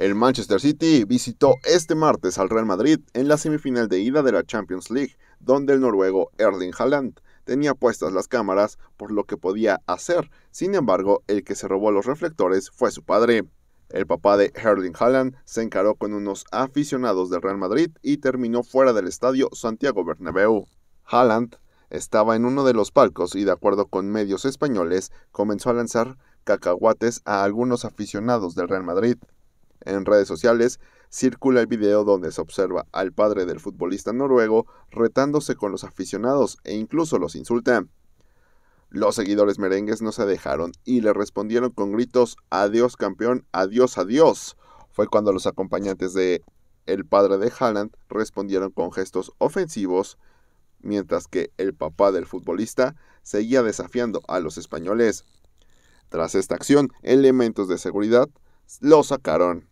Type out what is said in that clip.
El Manchester City visitó este martes al Real Madrid en la semifinal de ida de la Champions League, donde el noruego Erling Haaland tenía puestas las cámaras por lo que podía hacer. Sin embargo, el que se robó los reflectores fue su padre. El papá de Erling Haaland se encaró con unos aficionados del Real Madrid y terminó fuera del estadio Santiago Bernabéu. Haaland estaba en uno de los palcos y de acuerdo con medios españoles comenzó a lanzar cacahuates a algunos aficionados del Real Madrid. En redes sociales circula el video donde se observa al padre del futbolista noruego retándose con los aficionados e incluso los insulta. Los seguidores merengues no se dejaron y le respondieron con gritos Adiós campeón, adiós, adiós. Fue cuando los acompañantes de el padre de Haaland respondieron con gestos ofensivos, mientras que el papá del futbolista seguía desafiando a los españoles. Tras esta acción, elementos de seguridad lo sacaron.